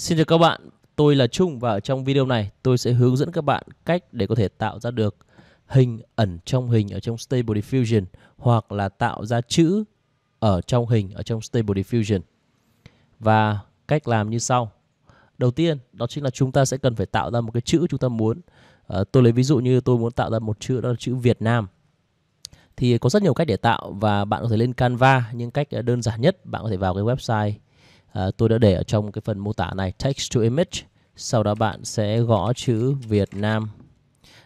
Xin chào các bạn, tôi là Trung và ở trong video này tôi sẽ hướng dẫn các bạn cách để có thể tạo ra được hình ẩn trong hình ở trong Stable Diffusion hoặc là tạo ra chữ ở trong hình ở trong Stable Diffusion. Và cách làm như sau. Đầu tiên, đó chính là chúng ta sẽ cần phải tạo ra một cái chữ chúng ta muốn. À, tôi lấy ví dụ như tôi muốn tạo ra một chữ đó là chữ Việt Nam thì có rất nhiều cách để tạo và bạn có thể lên Canva nhưng cách ờ, đơn giản nhất bạn có thể vào cái website à, tôi đã để ở trong cái phần mô tả này text to image sau đó bạn sẽ gõ chữ Việt Nam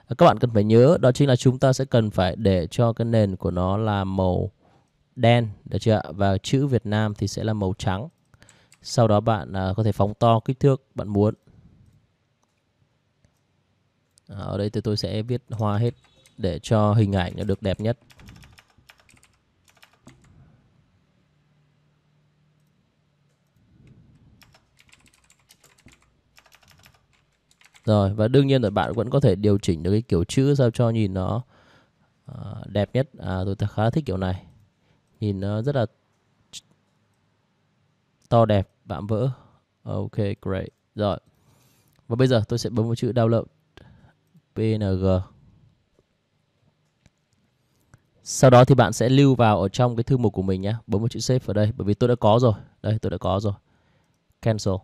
à, các bạn cần phải nhớ đó chính là chúng ta sẽ cần phải để cho cái nền của nó là màu đen được chưa và chữ Việt Nam thì sẽ là màu trắng sau đó bạn à, có thể phóng to kích thước bạn muốn à, ở đây thì tôi sẽ viết hoa hết để cho hình ảnh nó được đẹp nhất Rồi và đương nhiên là bạn vẫn có thể điều chỉnh được cái kiểu chữ sao cho nhìn nó ờ, đẹp nhất. À, tôi khá thích kiểu này. Nhìn nó rất là to đẹp vạm vỡ. Ok great. Rồi. Và bây giờ tôi sẽ bấm vào chữ download PNG. Sau đó thì bạn sẽ lưu vào ở trong cái thư mục của mình nhé. Bấm vào chữ save ở đây bởi vì tôi đã có rồi. Đây tôi đã có rồi. Cancel.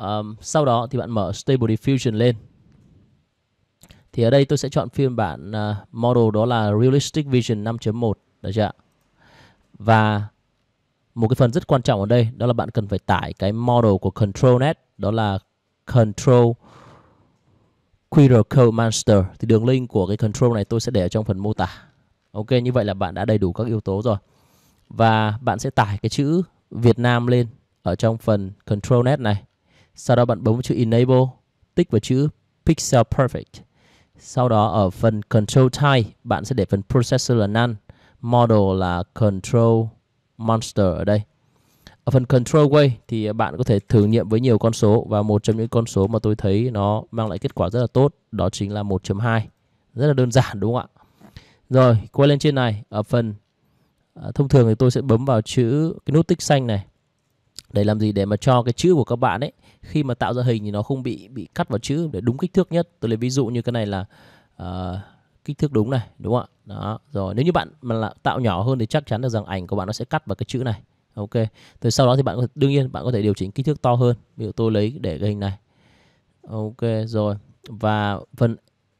Um, sau đó thì bạn mở Stable Diffusion lên. Thì ở đây tôi sẽ chọn phiên bản ờ, uh, model đó là Realistic Vision 5.1 được chưa ạ? Và một cái phần rất quan trọng ở đây đó là bạn cần phải tải cái model của ControlNet đó là Control QR Code Master thì đường link của cái control này tôi sẽ để ở trong phần mô tả. Ok như vậy là bạn đã đầy đủ các yếu tố rồi. Và bạn sẽ tải cái chữ Việt Nam lên ở trong phần ControlNet này. Sau đó bạn bấm chữ Enable, tích vào chữ Pixel Perfect. Sau đó ở phần Control Type, bạn sẽ để phần Processor là None, Model là Control Monster ở đây. Ở phần Control Way thì bạn có thể thử nghiệm với nhiều con số và một trong những con số mà tôi thấy nó mang lại kết quả rất là tốt đó chính là 1.2. Rất là đơn giản đúng không ạ? Rồi, quay lên trên này ở phần à, thông thường thì tôi sẽ bấm vào chữ cái nút tích xanh này để làm gì để mà cho cái chữ của các bạn ấy khi mà tạo ra hình thì nó không bị bị cắt vào chữ để đúng kích thước nhất tôi lấy ví dụ như cái này là uh, kích thước đúng này đúng không ạ đó rồi nếu như bạn mà là tạo nhỏ hơn thì chắc chắn được rằng ảnh của bạn nó sẽ cắt vào cái chữ này ok rồi sau đó thì bạn có, đương nhiên bạn có thể điều chỉnh kích thước to hơn ví dụ tôi lấy để cái hình này ok rồi và phần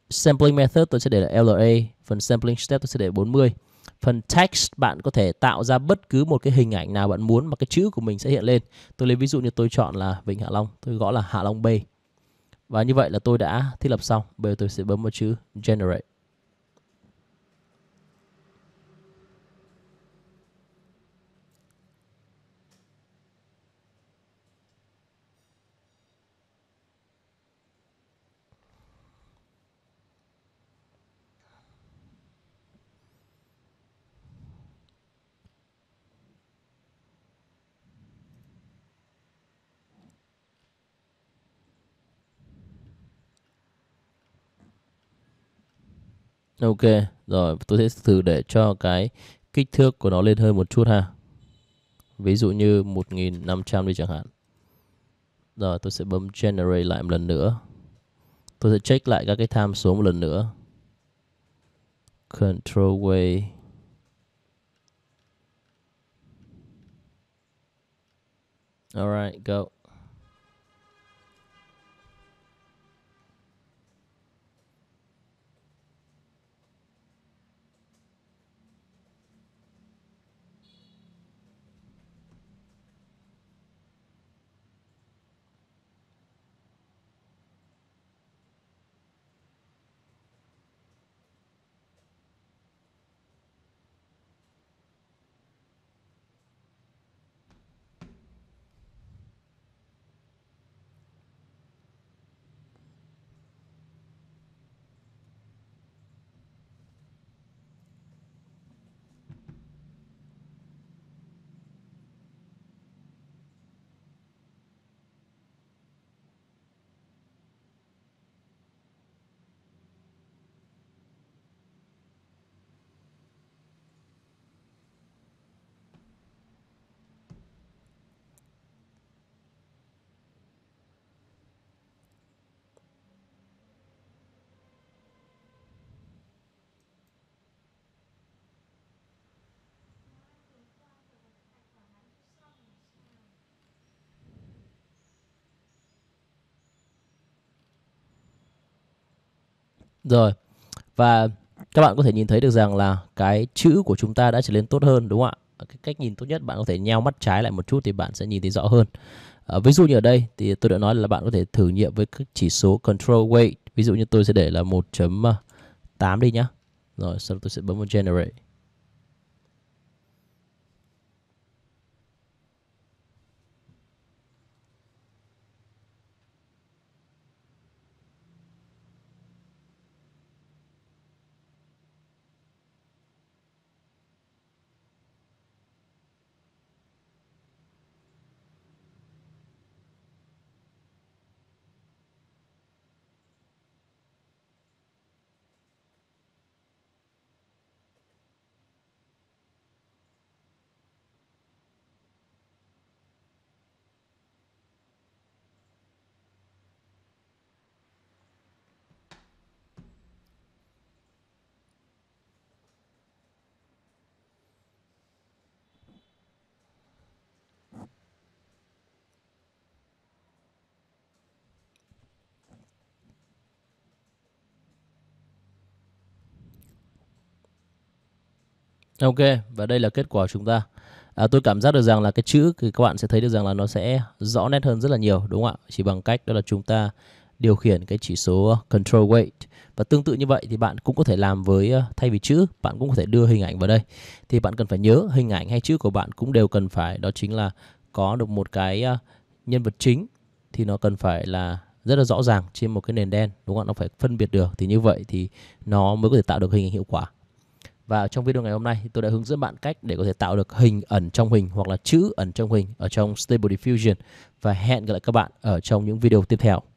sampling method tôi sẽ để là LA phần sampling step tôi sẽ để 40 phần text bạn có thể tạo ra bất cứ một cái hình ảnh nào bạn muốn mà cái chữ của mình sẽ hiện lên tôi lấy ví dụ như tôi chọn là vịnh hạ long tôi gõ là hạ long b và như vậy là tôi đã thiết lập xong bây giờ tôi sẽ bấm vào chữ generate Ok, rồi tôi sẽ thử để cho cái kích thước của nó lên hơn một chút ha. Ví dụ như 1500 đi chẳng hạn. Rồi tôi sẽ bấm generate lại một lần nữa. Tôi sẽ check lại các cái tham số một lần nữa. Control way alright go. Rồi. Và các bạn có thể nhìn thấy được rằng là cái chữ của chúng ta đã trở nên tốt hơn đúng không ạ? Cái cách nhìn tốt nhất bạn có thể nheo mắt trái lại một chút thì bạn sẽ nhìn thấy rõ hơn. À, ví dụ như ở đây thì tôi đã nói là bạn có thể thử nghiệm với các chỉ số control weight. Ví dụ như tôi sẽ để là 1.8 ờ, đi nhá. Rồi sau đó tôi sẽ bấm vào generate. Ok, và đây là kết quả của chúng ta. À, tôi cảm giác được rằng là cái chữ thì các bạn sẽ thấy được rằng là nó sẽ rõ nét hơn rất là nhiều đúng không ạ? Chỉ bằng cách đó là chúng ta điều khiển cái chỉ số uh, control weight và tương tự như vậy thì bạn cũng có thể làm với uh, thay vì chữ bạn cũng có thể đưa hình ảnh vào đây thì bạn cần phải nhớ hình ảnh hay chữ của bạn cũng đều cần phải đó chính là có được một cái uh, nhân vật chính thì nó cần phải là rất là rõ ràng trên một cái nền đen đúng không ạ? nó phải phân biệt được thì như vậy thì nó mới có thể tạo được hình ảnh hiệu quả và trong video ngày hôm nay tôi đã hướng dẫn bạn cách để có thể tạo được hình ẩn trong hình hoặc là chữ ẩn trong hình ở trong Stable Diffusion và hẹn gặp lại các bạn ở trong những video tiếp theo.